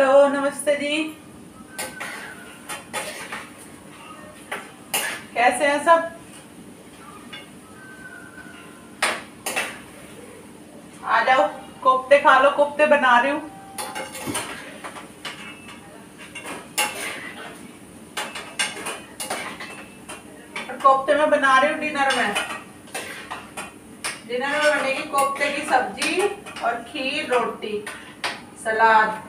hello नमस्ते जी कैसे हैं सब आ जाओ कोफ्ते खा लो कोफ्ते बना रही हूँ कोफ्ते में बना रही हूँ डिनर में डिनर में बनेगी कोफ्ते की सब्जी और खीर रोटी सलाद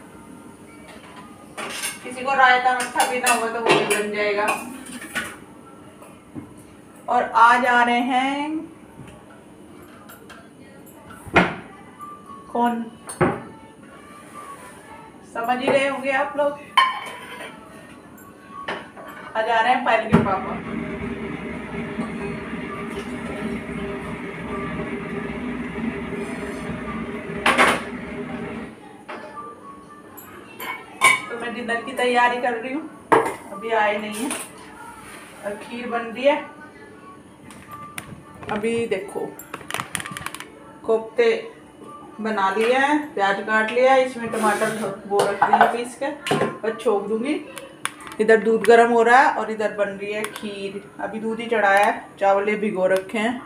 किसी को रायता भी ना हो तो वो भी बन जाएगा और आज आ रहे हैं कौन समझ ही रहे होंगे आप लोग आज आ रहे हैं पायल के पापा मैं डिनर की तैयारी कर रही हूँ अभी आए नहीं है और खीर बन रही है अभी देखो कोफ्ते बना लिए हैं प्याज काट लिया है इसमें टमाटर वो रख दिए पीस के और छोक दूंगी इधर दूध गर्म हो रहा है और इधर बन रही है खीर अभी दूध ही चढ़ाया है चावल भिगो रखे हैं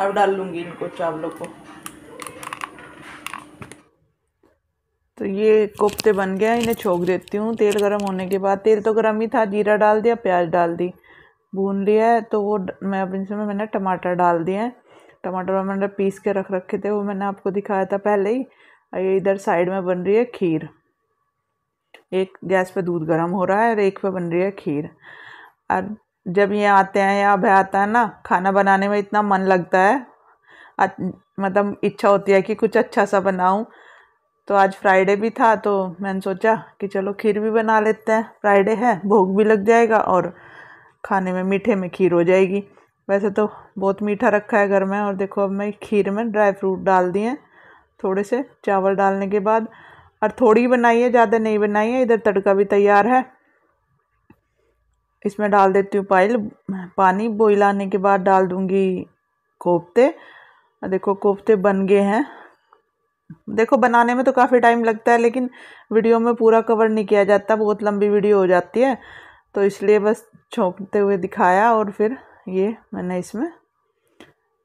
अब डाल लूँगी इनको चावलों को ये कोफ्ते बन गए इन्हें छोंक देती हूँ तेल गर्म होने के बाद तेल तो गर्म ही था जीरा डाल दिया प्याज डाल दी भून लिया है तो वो मैं अब इनसे मैंने टमाटर डाल दिए हैं टमाटर मैंने पीस के रख रखे थे वो मैंने आपको दिखाया था पहले ही ये इधर साइड में बन रही है खीर एक गैस पे दूध गर्म हो रहा है और एक पे बन रही है खीर और जब ये आते हैं या अभय आता है ना खाना बनाने में इतना मन लगता है मतलब इच्छा होती है कि कुछ अच्छा सा बनाऊँ तो आज फ्राइडे भी था तो मैंने सोचा कि चलो खीर भी बना लेते हैं फ्राइडे है भोग भी लग जाएगा और खाने में मीठे में खीर हो जाएगी वैसे तो बहुत मीठा रखा है घर में और देखो अब मैं खीर में ड्राई फ्रूट डाल दिए थोड़े से चावल डालने के बाद और थोड़ी बनाई है ज़्यादा नहीं बनाई है इधर तड़का भी तैयार है इसमें डाल देती हूँ पाइल पानी बॉईल आने के बाद डाल दूँगी कोफ्ते देखो कोफ्ते बन गए हैं देखो बनाने में तो काफ़ी टाइम लगता है लेकिन वीडियो में पूरा कवर नहीं किया जाता बहुत लंबी वीडियो हो जाती है तो इसलिए बस छोंकते हुए दिखाया और फिर ये मैंने इसमें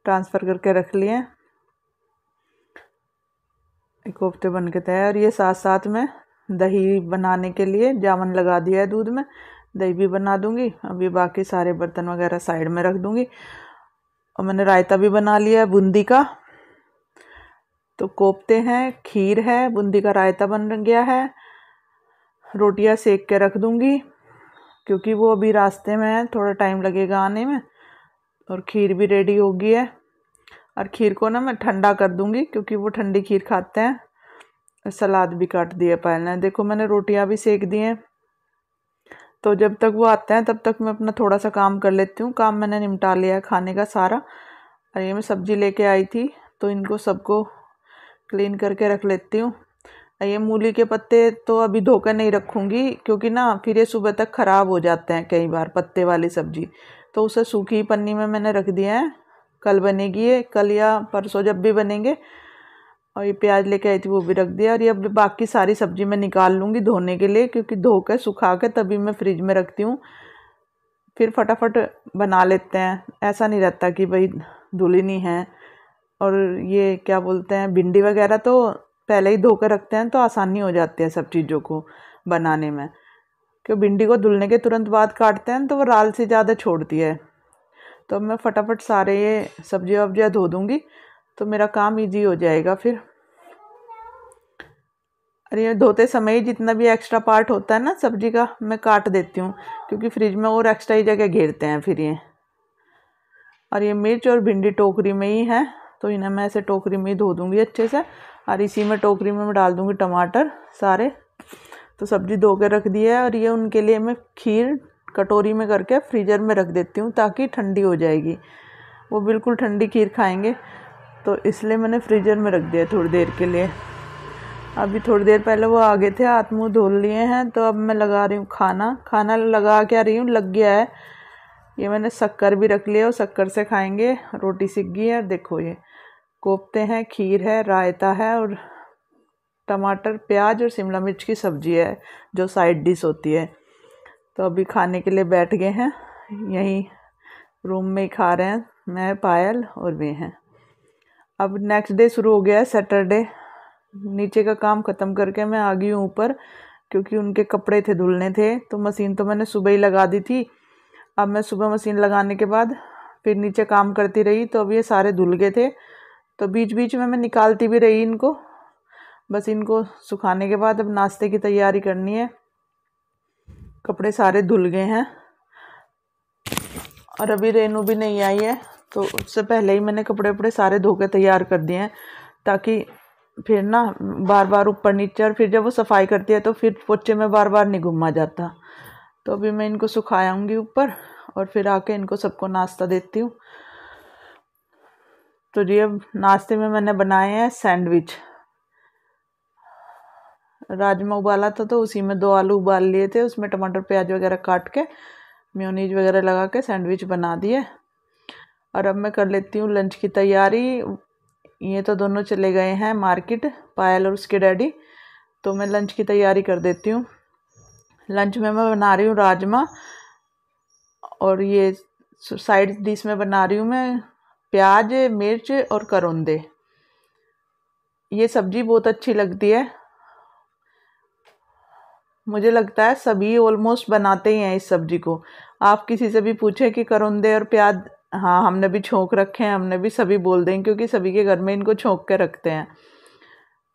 ट्रांसफ़र करके रख लिए हफ्ते बन के तैयार ये साथ साथ में दही बनाने के लिए जामन लगा दिया है दूध में दही भी बना दूंगी अभी बाकी सारे बर्तन वगैरह साइड में रख दूंगी और मैंने रायता भी बना लिया है बूंदी का तो कोफ्ते हैं खीर है बूंदी का रायता बन गया है रोटियां सेक के रख दूँगी क्योंकि वो अभी रास्ते में है थोड़ा टाइम लगेगा आने में और खीर भी रेडी होगी है और खीर को ना मैं ठंडा कर दूँगी क्योंकि वो ठंडी खीर खाते हैं और सलाद भी काट दिया पहले देखो मैंने रोटियां भी सेक दी हैं तो जब तक वो आते हैं तब तक मैं अपना थोड़ा सा काम कर लेती हूँ काम मैंने निपटा लिया है खाने का सारा और ये मैं सब्ज़ी लेके आई थी तो इनको सबको क्लीन करके रख लेती हूँ ये मूली के पत्ते तो अभी धोकर नहीं रखूँगी क्योंकि ना फिर ये सुबह तक ख़राब हो जाते हैं कई बार पत्ते वाली सब्जी तो उसे सूखी पन्नी में मैंने रख दिया है कल बनेगी ये कल या परसों जब भी बनेंगे और ये प्याज लेके आई थी वो भी रख दिया और ये अब बाकी सारी सब्जी मैं निकाल लूँगी धोने के लिए क्योंकि धो कर सुखा कर तभी मैं फ्रिज में रखती हूँ फिर फटाफट बना लेते हैं ऐसा नहीं रहता कि भाई धुली नहीं है और ये क्या बोलते हैं भिंडी वगैरह तो पहले ही धो कर रखते हैं तो आसानी हो जाती है सब चीज़ों को बनाने में क्यों भिंडी को धुलने के तुरंत बाद काटते हैं तो वो राल से ज़्यादा छोड़ती है तो मैं फटाफट सारे ये सब्जियाँ वब्जियाँ धो दूँगी तो मेरा काम ईजी हो जाएगा फिर अरे ये धोते समय ही जितना भी एक्स्ट्रा पार्ट होता है ना सब्जी का मैं काट देती हूँ क्योंकि फ्रिज में और एक्स्ट्रा ही जगह घेरते हैं फिर ये और ये मिर्च और भिंडी टोकरी में ही है तो इन्हें मैं ऐसे टोकरी में ही धो दूँगी अच्छे से और इसी में टोकरी में मैं डाल दूँगी टमाटर सारे तो सब्ज़ी धो के रख दिया है और ये उनके लिए मैं खीर कटोरी में करके फ्रीजर में रख देती हूँ ताकि ठंडी हो जाएगी वो बिल्कुल ठंडी खीर खाएंगे तो इसलिए मैंने फ्रीजर में रख दिया थोड़ी देर के लिए अभी थोड़ी देर पहले वो आ गए थे हाथ मुँह धो लिए हैं तो अब मैं लगा रही हूँ खाना खाना लगा के आ रही हूँ लग गया है ये मैंने शक्कर भी रख लिया और शक्कर से खाएंगे रोटी सिक गई है देखो ये कोफ्ते हैं खीर है रायता है और टमाटर प्याज और शिमला मिर्च की सब्ज़ी है जो साइड डिश होती है तो अभी खाने के लिए बैठ गए हैं यहीं रूम में ही खा रहे हैं मैं पायल और वे हैं अब नेक्स्ट डे शुरू हो गया है सैटरडे नीचे का काम ख़त्म करके मैं आ गई हूँ ऊपर क्योंकि उनके कपड़े थे धुलने थे तो मशीन तो मैंने सुबह ही लगा दी थी अब मैं सुबह मशीन लगाने के बाद फिर नीचे काम करती रही तो अब ये सारे धुल गए थे तो बीच बीच में मैं निकालती भी रही इनको बस इनको सुखाने के बाद अब नाश्ते की तैयारी करनी है कपड़े सारे धुल गए हैं और अभी रेनू भी नहीं आई है तो उससे पहले ही मैंने कपड़े वपड़े सारे धो के तैयार कर दिए हैं ताकि फिर ना बार बार ऊपर नीचे और फिर जब वो सफाई करती है तो फिर पोचे में बार बार नहीं घुमा जाता तो अभी मैं इनको सुखाऊँगी ऊपर और फिर आके इनको सबको नाश्ता देती हूँ तो ये नाश्ते में मैंने बनाए हैं सैंडविच राजमा उबाला था तो उसी में दो आलू उबाल लिए थे उसमें टमाटर प्याज वगैरह काट के म्योनीज वगैरह लगा के सैंडविच बना दिए और अब मैं कर लेती हूँ लंच की तैयारी ये तो दोनों चले गए हैं मार्केट पायल और उसके डैडी तो मैं लंच की तैयारी कर देती हूँ लंच में मैं बना रही हूँ राजमा और ये साइड डिश में बना रही हूँ मैं प्याज मिर्च और करौंदे ये सब्ज़ी बहुत अच्छी लगती है मुझे लगता है सभी ऑलमोस्ट बनाते ही हैं इस सब्ज़ी को आप किसी से भी पूछें कि करौंदे और प्याज हाँ हमने भी छोंक रखे हैं हमने भी सभी बोल दें क्योंकि सभी के घर में इनको छोंक के रखते हैं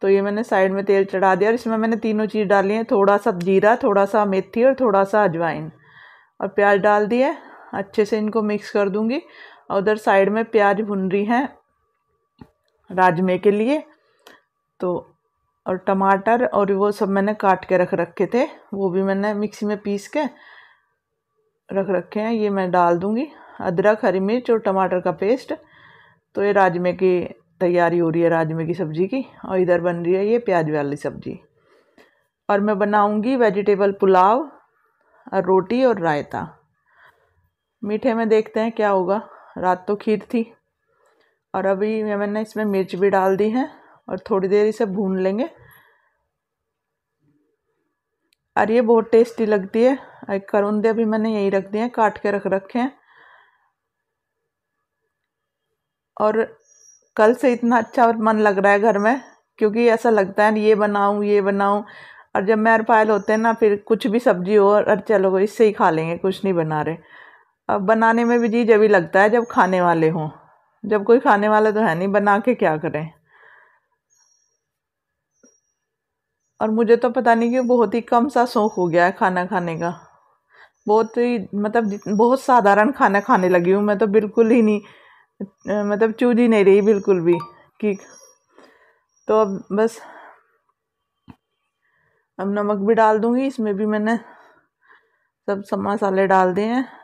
तो ये मैंने साइड में तेल चढ़ा दिया और इसमें मैंने तीनों चीज़ डाली हैं थोड़ा सा जीरा थोड़ा सा मेथी और थोड़ा सा अजवाइन और प्याज डाल दिए अच्छे से इनको मिक्स कर दूँगी और उधर साइड में प्याज भुन रही हैं राजमे के लिए तो और टमाटर और वो सब मैंने काट के रख रखे थे वो भी मैंने मिक्सी में पीस के रख रखे हैं ये मैं डाल दूँगी अदरक हरी मिर्च और टमाटर का पेस्ट तो ये राजमे की तैयारी हो रही है राजमे की सब्ज़ी की और इधर बन रही है ये प्याज वाली सब्ज़ी और मैं बनाऊंगी वेजिटेबल पुलाव और रोटी और रायता मीठे में देखते हैं क्या होगा रात तो खीर थी और अभी मैंने इसमें मिर्च भी डाल दी है और थोड़ी देर इसे भून लेंगे और ये बहुत टेस्टी लगती है और करुंदे भी मैंने यही रख दिए हैं काट के रख रखे हैं और कल से इतना अच्छा मन लग रहा है घर में क्योंकि ऐसा लगता है ये बनाऊँ ये बनाऊँ और जब मैं अरपायल होते हैं ना फिर कुछ भी सब्जी हो और चलो इससे ही खा लेंगे कुछ नहीं बना रहे अब बनाने में भी जी जब ही लगता है जब खाने वाले हों जब कोई खाने वाला तो है नहीं बना के क्या करें और मुझे तो पता नहीं कि बहुत ही कम सा शौक हो गया है खाना खाने का बहुत ही मतलब बहुत साधारण खाना खाने लगी हूँ मैं तो बिल्कुल ही नहीं मतलब चूज ही नहीं रही बिल्कुल भी कि तो अब बस अब नमक भी डाल दूँगी इसमें भी मैंने सब मसाले डाल दिए हैं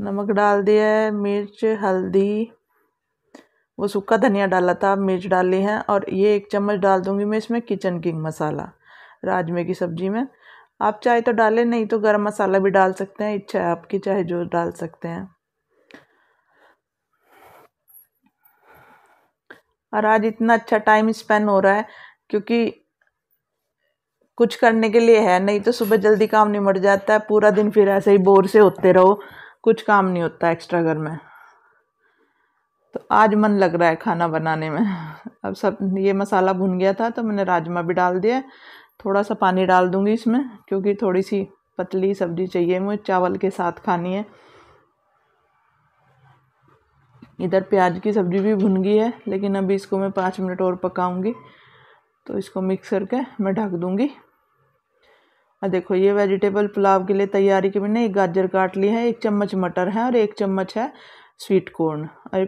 नमक डाल दिया है मिर्च हल्दी वो सूखा धनिया डाला था मिर्च डाली है और ये एक चम्मच डाल दूँगी मैं इसमें किचन किंग मसाला राजमे की सब्ज़ी में आप चाहे तो डालें नहीं तो गरम मसाला भी डाल सकते हैं इच्छा है आपकी चाहे जो डाल सकते हैं और आज इतना अच्छा टाइम स्पेंड हो रहा है क्योंकि कुछ करने के लिए है नहीं तो सुबह जल्दी काम निमट जाता है पूरा दिन फिर ऐसे ही बोर से होते रहो कुछ काम नहीं होता एक्स्ट्रा घर में तो आज मन लग रहा है खाना बनाने में अब सब ये मसाला भुन गया था तो मैंने राजमा भी डाल दिया थोड़ा सा पानी डाल दूँगी इसमें क्योंकि थोड़ी सी पतली सब्जी चाहिए मुझे चावल के साथ खानी है इधर प्याज की सब्ज़ी भी भुन गई है लेकिन अभी इसको मैं पाँच मिनट और पकाऊंगी तो इसको मिक्स करके मैं ढक दूंगी हाँ, देखो ये वेजिटेबल पुलाव के लिए तैयारी के मैंने एक गाजर काट ली है एक चम्मच मटर है और एक चम्मच है स्वीट कॉर्न और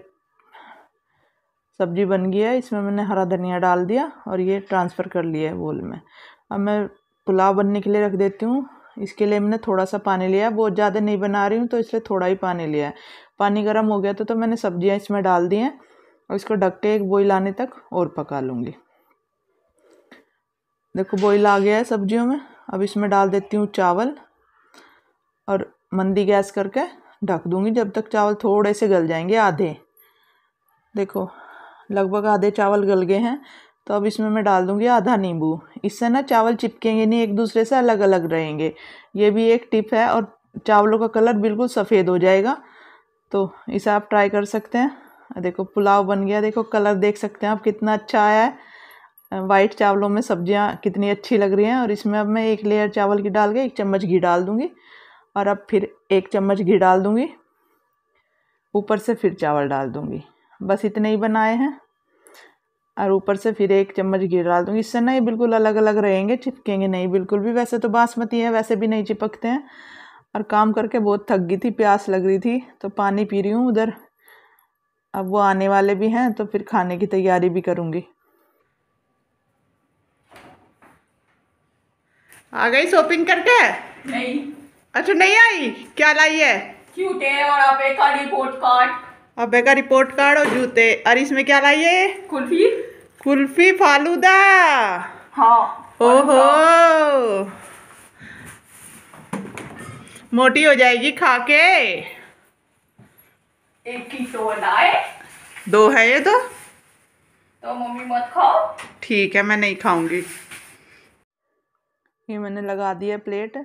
सब्जी बन गई है इसमें मैंने हरा धनिया डाल दिया और ये ट्रांसफ़र कर लिया है बोल में अब मैं पुलाव बनने के लिए रख देती हूँ इसके लिए मैंने थोड़ा सा पानी लिया बहुत ज़्यादा नहीं बना रही हूँ तो इसलिए थोड़ा ही पानी लिया है पानी गर्म हो गया तो, तो मैंने सब्जियाँ इसमें डाल दी हैं और इसको ढक के एक बॉईल आने तक और पका लूँगी देखो बॉईल आ गया है सब्जियों में अब इसमें डाल देती हूँ चावल और मंदी गैस करके ढक दूँगी जब तक चावल थोड़े से गल जाएंगे आधे देखो लगभग आधे चावल गल गए हैं तो अब इसमें मैं डाल दूँगी आधा नींबू इससे ना चावल चिपकेंगे नहीं एक दूसरे से अलग अलग रहेंगे ये भी एक टिप है और चावलों का कलर बिल्कुल सफ़ेद हो जाएगा तो इसे आप ट्राई कर सकते हैं देखो पुलाव बन गया देखो कलर देख सकते हैं आप कितना अच्छा आया है वाइट चावलों में सब्जियां कितनी अच्छी लग रही हैं और इसमें अब मैं एक लेयर चावल की डाल के एक चम्मच घी डाल दूँगी और अब फिर एक चम्मच घी डाल दूँगी ऊपर से फिर चावल डाल दूँगी बस इतने ही बनाए हैं और ऊपर से फिर एक चम्मच घी डाल दूंगी इससे ना ये बिल्कुल अलग अलग रहेंगे चिपकेंगे नहीं बिल्कुल भी वैसे तो बासमती है वैसे भी नहीं चिपकते हैं और काम करके बहुत थक गई थी प्यास लग रही थी तो पानी पी रही हूँ उधर अब वो आने वाले भी हैं तो फिर खाने की तैयारी भी करूँगी आ गई शॉपिंग करके नहीं अच्छा नहीं आई क्या लाई है क्यूट है और अबे का रिपोर्ट कार्ड अबे का रिपोर्ट कार्ड और जूते और इसमें क्या लाई है कुल्फी कुल्फी फालूदा हाँ ओहो मोटी हो जाएगी खा के एक ही दो तो लाए दो है ये तो तो मम्मी मत खाओ ठीक है मैं नहीं खाऊंगी ये मैंने लगा दिया प्लेट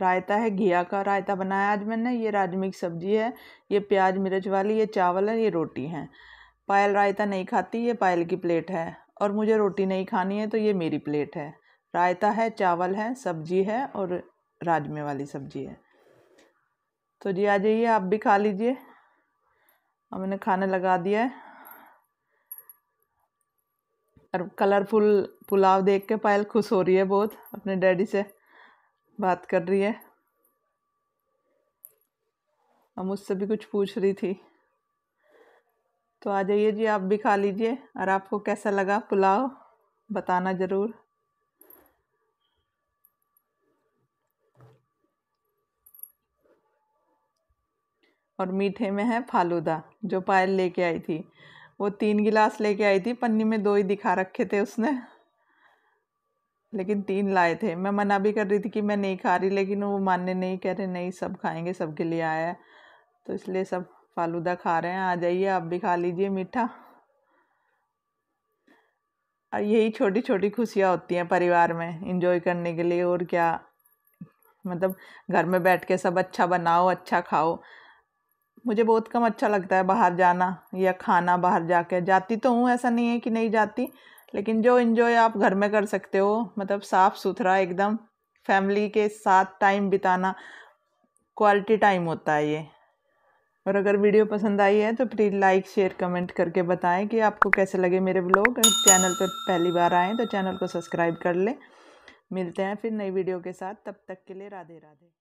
रायता है घिया का रायता बनाया आज मैंने ये राजमिक की सब्जी है ये प्याज मिर्च वाली ये चावल है ये रोटी है पायल रायता नहीं खाती ये पायल की प्लेट है और मुझे रोटी नहीं खानी है तो ये मेरी प्लेट है रायता है चावल है सब्जी है और राजमे वाली सब्जी है तो जी आ जाइए आप भी खा लीजिए और मैंने खाना लगा दिया है और कलरफुल पुलाव देख के पायल खुश हो रही है बहुत अपने डैडी से बात कर रही है और मुझसे भी कुछ पूछ रही थी तो आ जाइए जी आप भी खा लीजिए और आपको कैसा लगा पुलाव बताना ज़रूर और मीठे में है फालूदा जो पायल लेके आई थी वो तीन गिलास लेके आई थी पन्नी में दो ही दिखा रखे थे उसने लेकिन तीन लाए थे मैं मना भी कर रही थी कि मैं नहीं खा रही लेकिन वो मानने नहीं कह रहे नहीं सब खाएंगे सबके लिए आया है तो इसलिए सब फालूदा खा रहे हैं आ जाइए आप भी खा लीजिए मीठा और यही छोटी छोटी खुशियाँ होती हैं परिवार में इंजॉय करने के लिए और क्या मतलब घर में बैठ के सब अच्छा बनाओ अच्छा खाओ मुझे बहुत कम अच्छा लगता है बाहर जाना या खाना बाहर जाके जाती तो हूँ ऐसा नहीं है कि नहीं जाती लेकिन जो इन्जॉय आप घर में कर सकते हो मतलब साफ़ सुथरा एकदम फैमिली के साथ टाइम बिताना क्वालिटी टाइम होता है ये और अगर वीडियो पसंद आई है तो प्लीज़ लाइक शेयर कमेंट करके बताएं कि आपको कैसे लगे मेरे ब्लॉग चैनल पर पहली बार आएँ तो चैनल को सब्सक्राइब कर लें मिलते हैं फिर नई वीडियो के साथ तब तक के लिए राधे राधे